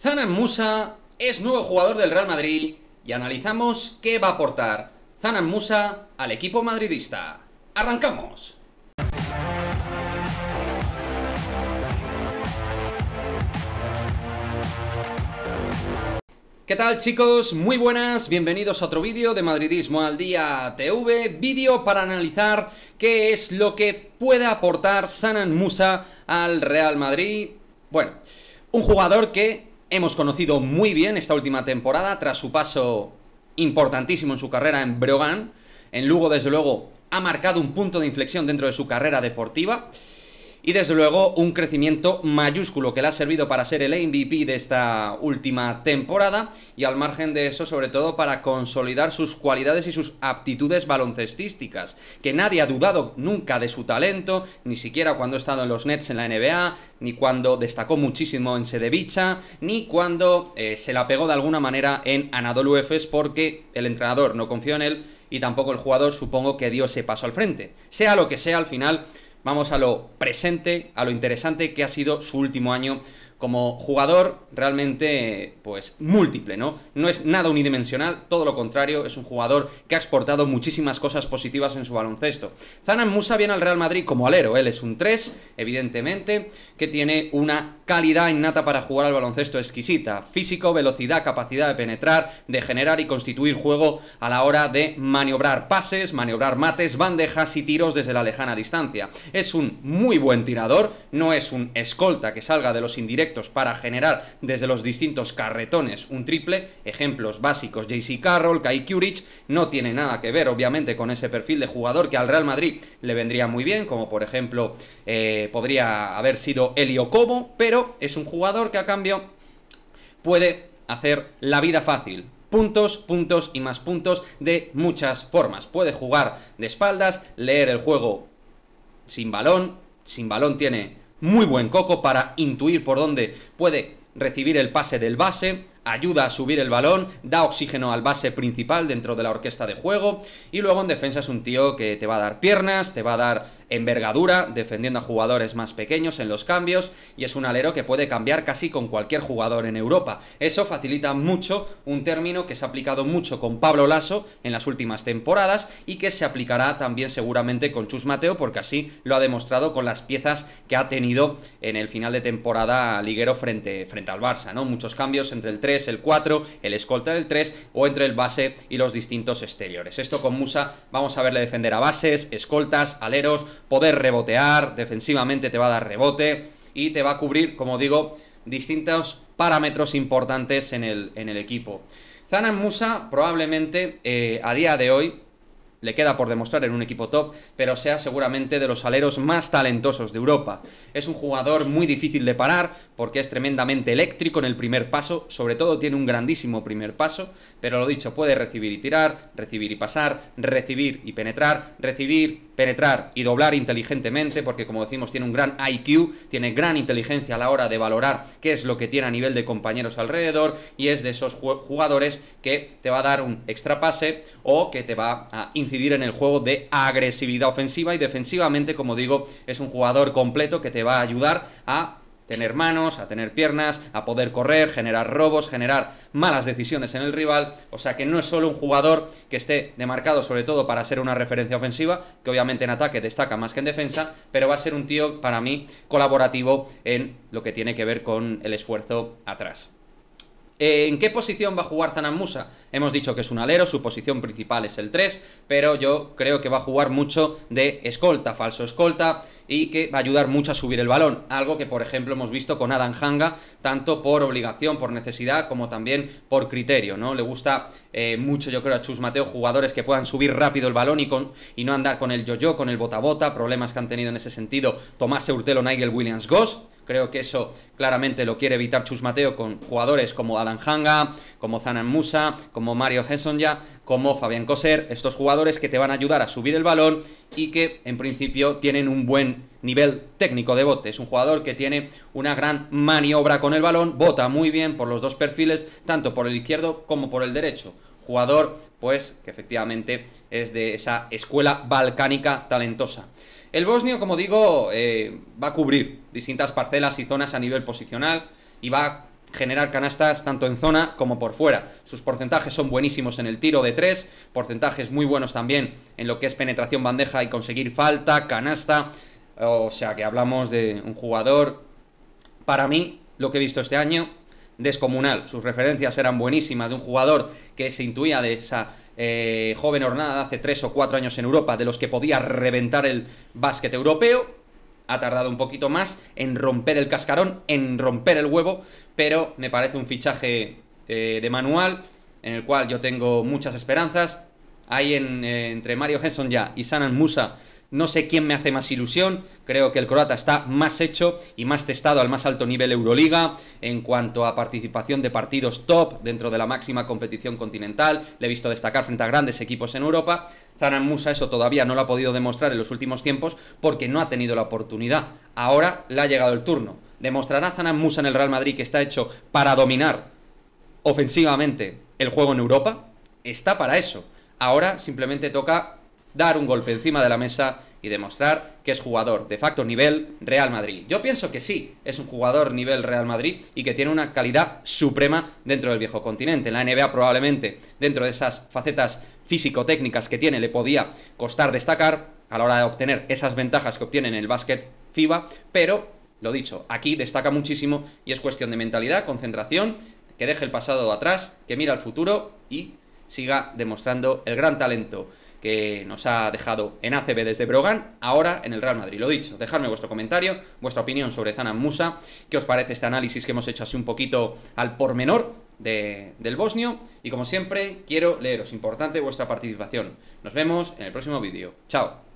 Zanan Musa es nuevo jugador del Real Madrid y analizamos qué va a aportar Zanan Musa al equipo madridista. ¡Arrancamos! ¿Qué tal chicos? Muy buenas, bienvenidos a otro vídeo de Madridismo al Día TV, vídeo para analizar qué es lo que puede aportar Zanan Musa al Real Madrid. Bueno, un jugador que hemos conocido muy bien esta última temporada tras su paso importantísimo en su carrera en Brogan. En Lugo, desde luego, ha marcado un punto de inflexión dentro de su carrera deportiva y desde luego un crecimiento mayúsculo que le ha servido para ser el MVP de esta última temporada y al margen de eso sobre todo para consolidar sus cualidades y sus aptitudes baloncestísticas, que nadie ha dudado nunca de su talento, ni siquiera cuando ha estado en los Nets en la NBA, ni cuando destacó muchísimo en Sedevicha, ni cuando eh, se la pegó de alguna manera en Anadolu Efes porque el entrenador no confió en él y tampoco el jugador supongo que dio ese paso al frente. Sea lo que sea, al final vamos a lo presente, a lo interesante que ha sido su último año como jugador realmente pues múltiple, ¿no? No es nada unidimensional, todo lo contrario, es un jugador que ha exportado muchísimas cosas positivas en su baloncesto. Zanan Musa viene al Real Madrid como alero, él es un 3, evidentemente, que tiene una calidad innata para jugar al baloncesto exquisita, físico, velocidad, capacidad de penetrar, de generar y constituir juego a la hora de maniobrar pases, maniobrar mates, bandejas y tiros desde la lejana distancia. Es un muy buen tirador, no es un escolta que salga de los indirectos para generar desde los distintos carretones un triple, ejemplos básicos JC Carroll, Kai Kurich, no tiene nada que ver obviamente con ese perfil de jugador que al Real Madrid le vendría muy bien, como por ejemplo eh, podría haber sido Elio Como, pero es un jugador que a cambio puede hacer la vida fácil, puntos, puntos y más puntos de muchas formas. Puede jugar de espaldas, leer el juego sin balón, sin balón tiene muy buen coco para intuir por dónde puede recibir el pase del base, ayuda a subir el balón, da oxígeno al base principal dentro de la orquesta de juego y luego en defensa es un tío que te va a dar piernas, te va a dar envergadura, defendiendo a jugadores más pequeños en los cambios y es un alero que puede cambiar casi con cualquier jugador en Europa. Eso facilita mucho un término que se ha aplicado mucho con Pablo Lasso en las últimas temporadas y que se aplicará también seguramente con Chus Mateo porque así lo ha demostrado con las piezas que ha tenido en el final de temporada liguero frente, frente al Barça, ¿no? Muchos cambios entre el 3, el 4, el escolta del 3 o entre el base y los distintos exteriores. Esto con Musa vamos a verle defender a bases, escoltas, aleros, poder rebotear, defensivamente te va a dar rebote y te va a cubrir, como digo, distintos parámetros importantes en el, en el equipo. Zanan Musa probablemente eh, a día de hoy le queda por demostrar en un equipo top, pero sea seguramente de los aleros más talentosos de Europa. Es un jugador muy difícil de parar porque es tremendamente eléctrico en el primer paso, sobre todo tiene un grandísimo primer paso, pero lo dicho, puede recibir y tirar, recibir y pasar, recibir y penetrar, recibir penetrar y doblar inteligentemente, porque como decimos tiene un gran IQ, tiene gran inteligencia a la hora de valorar qué es lo que tiene a nivel de compañeros alrededor y es de esos jugadores que te va a dar un extra pase o que te va a incidir en el juego de agresividad ofensiva y defensivamente, como digo, es un jugador completo que te va a ayudar a tener manos, a tener piernas, a poder correr, generar robos, generar malas decisiones en el rival. O sea que no es solo un jugador que esté demarcado sobre todo para ser una referencia ofensiva, que obviamente en ataque destaca más que en defensa, pero va a ser un tío para mí colaborativo en lo que tiene que ver con el esfuerzo atrás. Eh, ¿En qué posición va a jugar Zanamusa? Musa? Hemos dicho que es un alero, su posición principal es el 3, pero yo creo que va a jugar mucho de escolta, falso escolta, y que va a ayudar mucho a subir el balón, algo que por ejemplo hemos visto con Adam Hanga, tanto por obligación, por necesidad, como también por criterio, ¿no? Le gusta eh, mucho, yo creo, a Chus Mateo, jugadores que puedan subir rápido el balón y, con, y no andar con el yo-yo, con el bota-bota, problemas que han tenido en ese sentido Tomás Eurtelo, Nigel Williams-Goss, Creo que eso claramente lo quiere evitar Chus Mateo con jugadores como Adam Hanga, como Zanan Musa, como Mario ya, como Fabián Coser, estos jugadores que te van a ayudar a subir el balón y que en principio tienen un buen nivel técnico de bote. Es un jugador que tiene una gran maniobra con el balón, bota muy bien por los dos perfiles, tanto por el izquierdo como por el derecho. Jugador, pues, que efectivamente es de esa escuela balcánica talentosa. El bosnio, como digo, eh, va a cubrir distintas parcelas y zonas a nivel posicional y va a generar canastas tanto en zona como por fuera. Sus porcentajes son buenísimos en el tiro de tres, porcentajes muy buenos también en lo que es penetración bandeja y conseguir falta, canasta. O sea que hablamos de un jugador, para mí, lo que he visto este año, descomunal. Sus referencias eran buenísimas de un jugador que se intuía de esa eh, joven hornada de hace tres o cuatro años en Europa, de los que podía reventar el básquet europeo. Ha tardado un poquito más en romper el cascarón, en romper el huevo, pero me parece un fichaje eh, de manual en el cual yo tengo muchas esperanzas. Hay en, eh, entre Mario Henson ya y Sanan Musa no sé quién me hace más ilusión, creo que el croata está más hecho y más testado al más alto nivel Euroliga en cuanto a participación de partidos top dentro de la máxima competición continental, le he visto destacar frente a grandes equipos en Europa. Zaran Musa eso todavía no lo ha podido demostrar en los últimos tiempos porque no ha tenido la oportunidad. Ahora le ha llegado el turno. ¿Demostrará Zanan Musa en el Real Madrid que está hecho para dominar ofensivamente el juego en Europa? Está para eso. Ahora simplemente toca dar un golpe encima de la mesa y demostrar que es jugador de facto nivel Real Madrid. Yo pienso que sí, es un jugador nivel Real Madrid y que tiene una calidad suprema dentro del viejo continente. En la NBA probablemente dentro de esas facetas físico-técnicas que tiene le podía costar destacar a la hora de obtener esas ventajas que obtiene en el básquet FIBA, pero lo dicho, aquí destaca muchísimo y es cuestión de mentalidad, concentración, que deje el pasado atrás, que mira al futuro y siga demostrando el gran talento que nos ha dejado en ACB desde Brogan, ahora en el Real Madrid. Lo dicho, dejadme vuestro comentario, vuestra opinión sobre Zanan Musa, qué os parece este análisis que hemos hecho así un poquito al pormenor del bosnio, y como siempre, quiero leeros, importante vuestra participación. Nos vemos en el próximo vídeo. Chao.